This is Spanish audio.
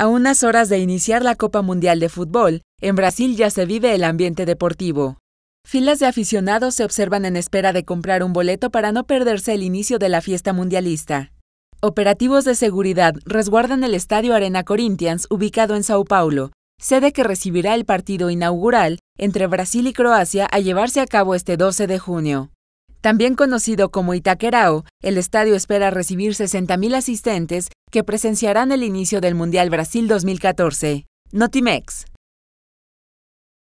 A unas horas de iniciar la Copa Mundial de Fútbol, en Brasil ya se vive el ambiente deportivo. Filas de aficionados se observan en espera de comprar un boleto para no perderse el inicio de la fiesta mundialista. Operativos de seguridad resguardan el estadio Arena Corinthians, ubicado en Sao Paulo, sede que recibirá el partido inaugural entre Brasil y Croacia a llevarse a cabo este 12 de junio. También conocido como Itaquerao, el estadio espera recibir 60.000 asistentes que presenciarán el inicio del Mundial Brasil 2014. Notimex.